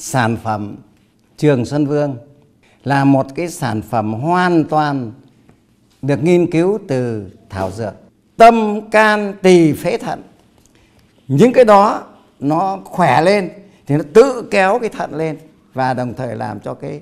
sản phẩm Trường Xuân Vương là một cái sản phẩm hoàn toàn được nghiên cứu từ thảo dược. Tâm, can, tỳ, phế thận. Những cái đó nó khỏe lên thì nó tự kéo cái thận lên và đồng thời làm cho cái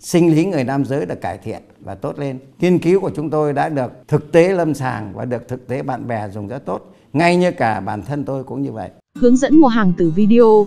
sinh lý người nam giới được cải thiện và tốt lên. Nghiên cứu của chúng tôi đã được thực tế lâm sàng và được thực tế bạn bè dùng rất tốt, ngay như cả bản thân tôi cũng như vậy. Hướng dẫn mua hàng từ video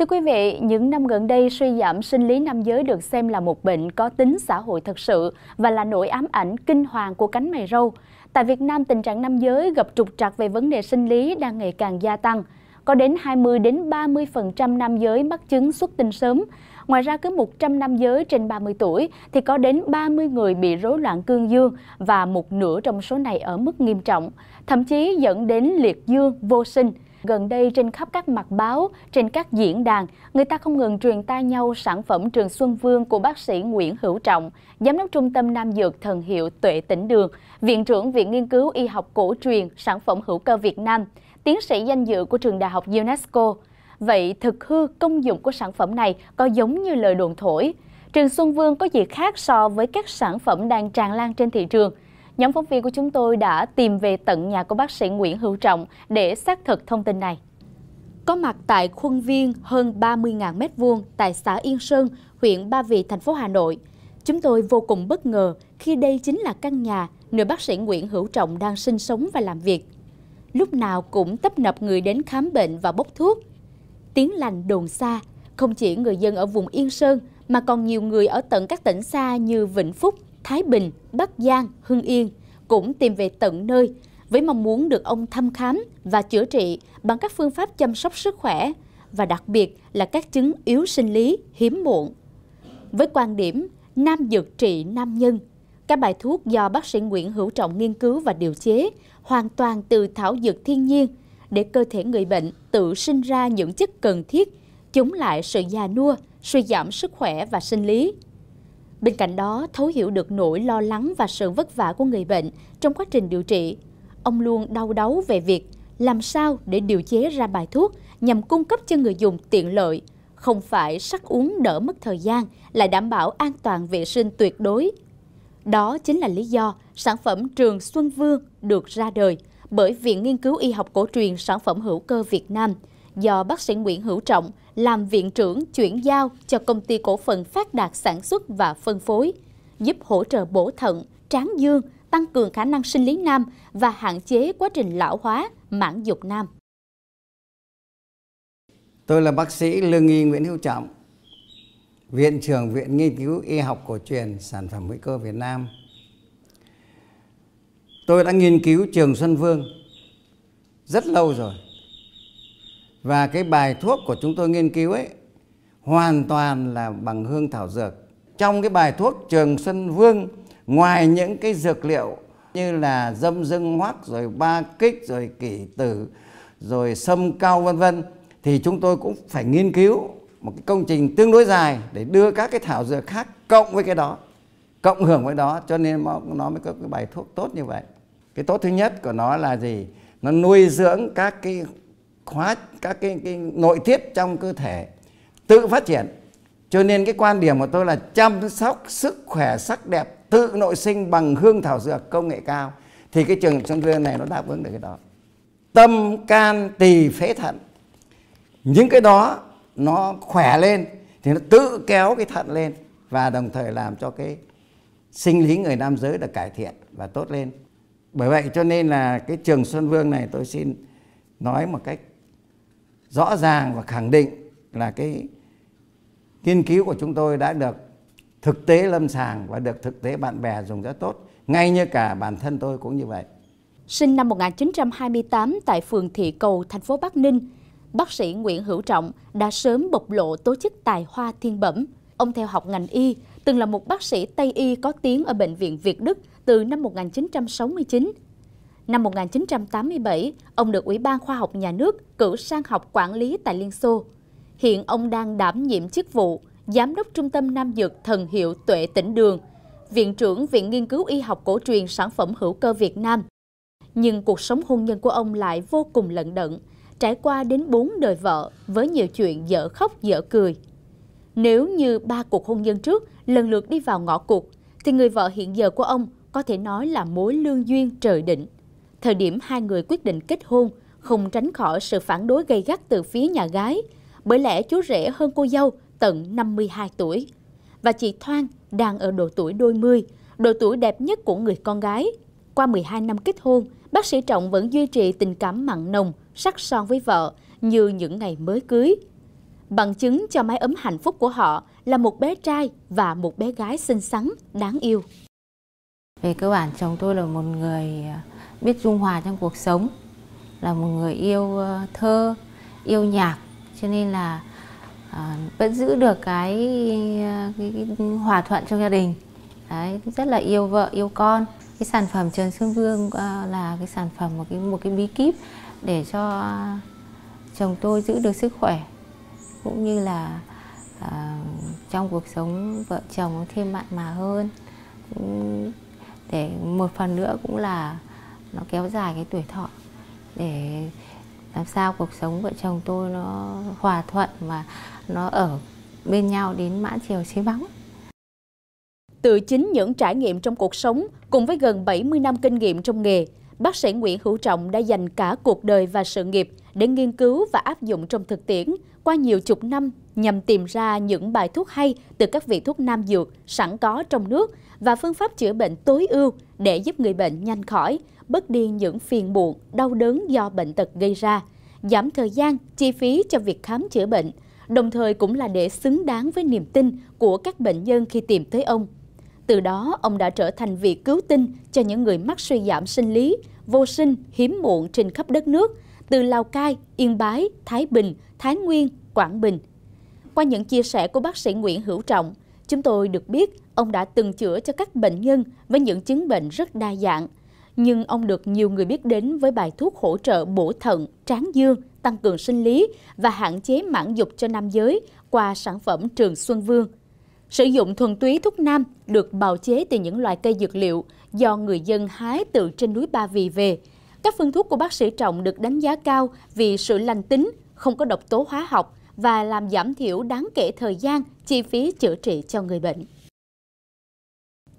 Thưa quý vị, những năm gần đây suy giảm sinh lý nam giới được xem là một bệnh có tính xã hội thật sự và là nỗi ám ảnh kinh hoàng của cánh mày râu. Tại Việt Nam, tình trạng nam giới gặp trục trặc về vấn đề sinh lý đang ngày càng gia tăng. Có đến 20 đến 30% nam giới mắc chứng xuất tinh sớm. Ngoài ra cứ 100 nam giới trên 30 tuổi thì có đến 30 người bị rối loạn cương dương và một nửa trong số này ở mức nghiêm trọng, thậm chí dẫn đến liệt dương vô sinh. Gần đây trên khắp các mặt báo, trên các diễn đàn, người ta không ngừng truyền tai nhau sản phẩm Trường Xuân Vương của bác sĩ Nguyễn Hữu Trọng, giám đốc trung tâm Nam Dược thần hiệu Tuệ Tỉnh Đường, viện trưởng Viện Nghiên cứu Y học cổ truyền sản phẩm hữu cơ Việt Nam, tiến sĩ danh dự của trường đại học UNESCO. Vậy thực hư công dụng của sản phẩm này có giống như lời đồn thổi? Trường Xuân Vương có gì khác so với các sản phẩm đang tràn lan trên thị trường? Nhóm phóng viên của chúng tôi đã tìm về tận nhà của bác sĩ Nguyễn Hữu Trọng để xác thực thông tin này. Có mặt tại khuôn viên hơn 30.000 m2 tại xã Yên Sơn, huyện Ba Vì, thành phố Hà Nội, chúng tôi vô cùng bất ngờ khi đây chính là căn nhà nơi bác sĩ Nguyễn Hữu Trọng đang sinh sống và làm việc. Lúc nào cũng tấp nập người đến khám bệnh và bốc thuốc. Tiếng lành đồn xa, không chỉ người dân ở vùng Yên Sơn mà còn nhiều người ở tận các tỉnh xa như Vĩnh Phúc, Thái Bình, Bắc Giang, Hưng Yên cũng tìm về tận nơi với mong muốn được ông thăm khám và chữa trị bằng các phương pháp chăm sóc sức khỏe và đặc biệt là các chứng yếu sinh lý hiếm muộn. Với quan điểm nam dược trị nam nhân, các bài thuốc do bác sĩ Nguyễn Hữu Trọng nghiên cứu và điều chế hoàn toàn từ thảo dược thiên nhiên để cơ thể người bệnh tự sinh ra những chất cần thiết chống lại sự già nua, suy giảm sức khỏe và sinh lý. Bên cạnh đó, thấu hiểu được nỗi lo lắng và sự vất vả của người bệnh trong quá trình điều trị, ông luôn đau đáu về việc làm sao để điều chế ra bài thuốc nhằm cung cấp cho người dùng tiện lợi, không phải sắc uống đỡ mất thời gian, lại đảm bảo an toàn vệ sinh tuyệt đối. Đó chính là lý do sản phẩm Trường Xuân Vương được ra đời bởi Viện Nghiên cứu Y học Cổ truyền Sản phẩm Hữu cơ Việt Nam – do bác sĩ Nguyễn Hữu Trọng làm viện trưởng chuyển giao cho công ty cổ phần phát đạt sản xuất và phân phối, giúp hỗ trợ bổ thận, tráng dương, tăng cường khả năng sinh lý nam và hạn chế quá trình lão hóa, mãn dục nam. Tôi là bác sĩ Lương y Nguyễn Hữu Trọng, Viện trưởng Viện Nghiên cứu Y học cổ truyền Sản phẩm hữu cơ Việt Nam. Tôi đã nghiên cứu Trường Xuân Vương rất lâu rồi và cái bài thuốc của chúng tôi nghiên cứu ấy hoàn toàn là bằng hương thảo dược trong cái bài thuốc trường xuân vương ngoài những cái dược liệu như là dâm dưng hoắc rồi ba kích rồi kỷ tử rồi sâm cao vân vân thì chúng tôi cũng phải nghiên cứu một cái công trình tương đối dài để đưa các cái thảo dược khác cộng với cái đó cộng hưởng với đó cho nên nó mới có cái bài thuốc tốt như vậy cái tốt thứ nhất của nó là gì nó nuôi dưỡng các cái hóa các cái, cái nội tiết trong cơ thể tự phát triển cho nên cái quan điểm của tôi là chăm sóc sức khỏe sắc đẹp tự nội sinh bằng hương thảo dược công nghệ cao thì cái trường sông dương này nó đáp ứng được cái đó tâm can tỳ phế thận những cái đó nó khỏe lên thì nó tự kéo cái thận lên và đồng thời làm cho cái sinh lý người nam giới được cải thiện và tốt lên bởi vậy cho nên là cái trường xuân vương này tôi xin nói một cách rõ ràng và khẳng định là cái nghiên cứu của chúng tôi đã được thực tế lâm sàng và được thực tế bạn bè dùng rất tốt, ngay như cả bản thân tôi cũng như vậy. Sinh năm 1928 tại phường Thị Cầu, thành phố Bắc Ninh, bác sĩ Nguyễn Hữu Trọng đã sớm bộc lộ tố chức tài hoa thiên bẩm. Ông theo học ngành y, từng là một bác sĩ Tây y có tiếng ở Bệnh viện Việt Đức từ năm 1969 Năm 1987, ông được Ủy ban Khoa học Nhà nước cử sang học quản lý tại Liên Xô. Hiện ông đang đảm nhiệm chức vụ Giám đốc Trung tâm Nam Dược Thần Hiệu Tuệ Tỉnh Đường, Viện trưởng Viện Nghiên cứu Y học Cổ truyền Sản phẩm Hữu cơ Việt Nam. Nhưng cuộc sống hôn nhân của ông lại vô cùng lận đận, trải qua đến bốn đời vợ với nhiều chuyện dở khóc dở cười. Nếu như ba cuộc hôn nhân trước lần lượt đi vào ngõ cụt, thì người vợ hiện giờ của ông có thể nói là mối lương duyên trời định thời điểm hai người quyết định kết hôn không tránh khỏi sự phản đối gây gắt từ phía nhà gái, bởi lẽ chú rể hơn cô dâu tận 52 tuổi. Và chị Thoan đang ở độ tuổi đôi mươi, độ tuổi đẹp nhất của người con gái. Qua 12 năm kết hôn, bác sĩ Trọng vẫn duy trì tình cảm mặn nồng, sắc son với vợ như những ngày mới cưới. Bằng chứng cho mái ấm hạnh phúc của họ là một bé trai và một bé gái xinh xắn, đáng yêu. Về cơ bản chồng tôi là một người à, biết dung hòa trong cuộc sống là một người yêu ờ, thơ yêu nhạc cho nên là à, vẫn giữ được cái, ờ, cái, cái hòa thuận trong gia đình Đấy, rất là yêu vợ yêu con cái sản phẩm Trần Xuân Vương à, là cái sản phẩm một cái một cái bí kíp để cho chồng tôi giữ được sức khỏe cũng như là à, trong cuộc sống vợ chồng thêm mặn mà hơn để một phần nữa cũng là nó kéo dài cái tuổi thọ để làm sao cuộc sống vợ chồng tôi nó hòa thuận và nó ở bên nhau đến mãn chiều xế bóng. Từ chính những trải nghiệm trong cuộc sống cùng với gần 70 năm kinh nghiệm trong nghề, bác sĩ Nguyễn Hữu Trọng đã dành cả cuộc đời và sự nghiệp để nghiên cứu và áp dụng trong thực tiễn qua nhiều chục năm nhằm tìm ra những bài thuốc hay từ các vị thuốc nam dược sẵn có trong nước và phương pháp chữa bệnh tối ưu để giúp người bệnh nhanh khỏi, bớt đi những phiền muộn, đau đớn do bệnh tật gây ra, giảm thời gian, chi phí cho việc khám chữa bệnh, đồng thời cũng là để xứng đáng với niềm tin của các bệnh nhân khi tìm tới ông. Từ đó, ông đã trở thành vị cứu tinh cho những người mắc suy giảm sinh lý, vô sinh, hiếm muộn trên khắp đất nước – từ Lào Cai, Yên Bái, Thái Bình, Thái Nguyên, Quảng Bình. Qua những chia sẻ của bác sĩ Nguyễn Hữu Trọng, chúng tôi được biết ông đã từng chữa cho các bệnh nhân với những chứng bệnh rất đa dạng. Nhưng ông được nhiều người biết đến với bài thuốc hỗ trợ bổ thận, tráng dương, tăng cường sinh lý và hạn chế mãn dục cho nam giới qua sản phẩm Trường Xuân Vương. Sử dụng thuần túy thuốc nam được bào chế từ những loại cây dược liệu do người dân hái từ trên núi Ba Vì về, các phương thuốc của bác sĩ Trọng được đánh giá cao vì sự lành tính, không có độc tố hóa học và làm giảm thiểu đáng kể thời gian, chi phí chữa trị cho người bệnh.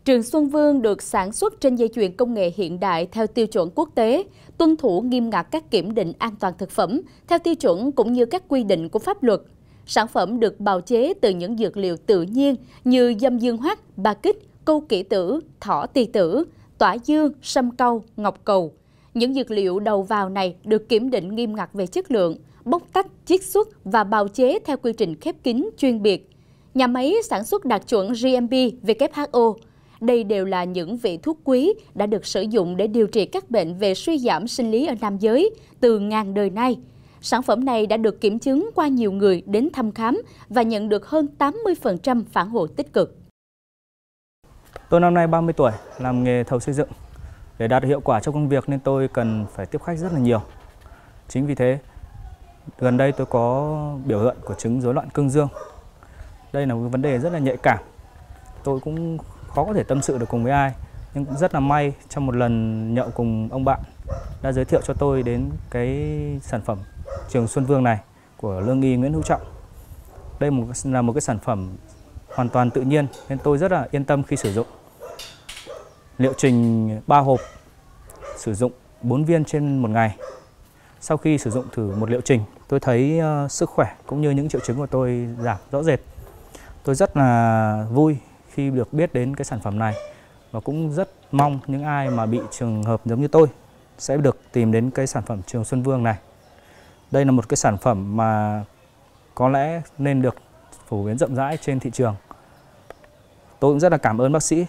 Trường Xuân Vương được sản xuất trên dây chuyền công nghệ hiện đại theo tiêu chuẩn quốc tế, tuân thủ nghiêm ngặt các kiểm định an toàn thực phẩm theo tiêu chuẩn cũng như các quy định của pháp luật. Sản phẩm được bào chế từ những dược liệu tự nhiên như dâm dương hoắc, ba kích, câu kỷ tử, thỏ ti tử, tỏa dương, sâm câu, ngọc cầu. Những dược liệu đầu vào này được kiểm định nghiêm ngặt về chất lượng, bóc tách, chiết xuất và bào chế theo quy trình khép kín chuyên biệt. Nhà máy sản xuất đạt chuẩn GMP WHO. Đây đều là những vị thuốc quý đã được sử dụng để điều trị các bệnh về suy giảm sinh lý ở nam giới từ ngàn đời nay. Sản phẩm này đã được kiểm chứng qua nhiều người đến thăm khám và nhận được hơn 80% phản hồi tích cực. Tôi năm nay 30 tuổi, làm nghề thầu xây dựng. Để đạt hiệu quả trong công việc nên tôi cần phải tiếp khách rất là nhiều. Chính vì thế, gần đây tôi có biểu hiện của chứng rối loạn cương dương. Đây là một vấn đề rất là nhạy cảm. Tôi cũng khó có thể tâm sự được cùng với ai, nhưng cũng rất là may trong một lần nhậu cùng ông bạn đã giới thiệu cho tôi đến cái sản phẩm Trường Xuân Vương này của lương y Nguyễn Hữu Trọng. Đây là một cái sản phẩm hoàn toàn tự nhiên nên tôi rất là yên tâm khi sử dụng liệu trình 3 hộp sử dụng 4 viên trên một ngày sau khi sử dụng thử một liệu trình tôi thấy uh, sức khỏe cũng như những triệu chứng của tôi giảm rõ rệt tôi rất là vui khi được biết đến cái sản phẩm này và cũng rất mong những ai mà bị trường hợp giống như tôi sẽ được tìm đến cái sản phẩm trường Xuân Vương này đây là một cái sản phẩm mà có lẽ nên được phổ biến rộng rãi trên thị trường tôi cũng rất là cảm ơn bác sĩ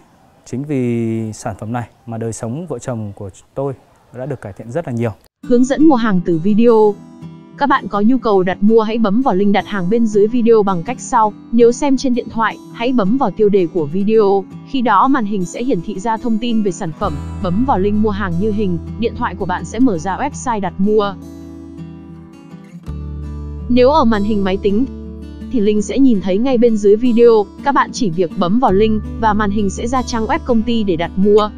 Chính vì sản phẩm này mà đời sống vợ chồng của tôi đã được cải thiện rất là nhiều. Hướng dẫn mua hàng từ video các bạn có nhu cầu đặt mua hãy bấm vào link đặt hàng bên dưới video bằng cách sau. Nếu xem trên điện thoại, hãy bấm vào tiêu đề của video. Khi đó màn hình sẽ hiển thị ra thông tin về sản phẩm. Bấm vào link mua hàng như hình, điện thoại của bạn sẽ mở ra website đặt mua. Nếu ở màn hình máy tính, thì linh sẽ nhìn thấy ngay bên dưới video, các bạn chỉ việc bấm vào link và màn hình sẽ ra trang web công ty để đặt mua.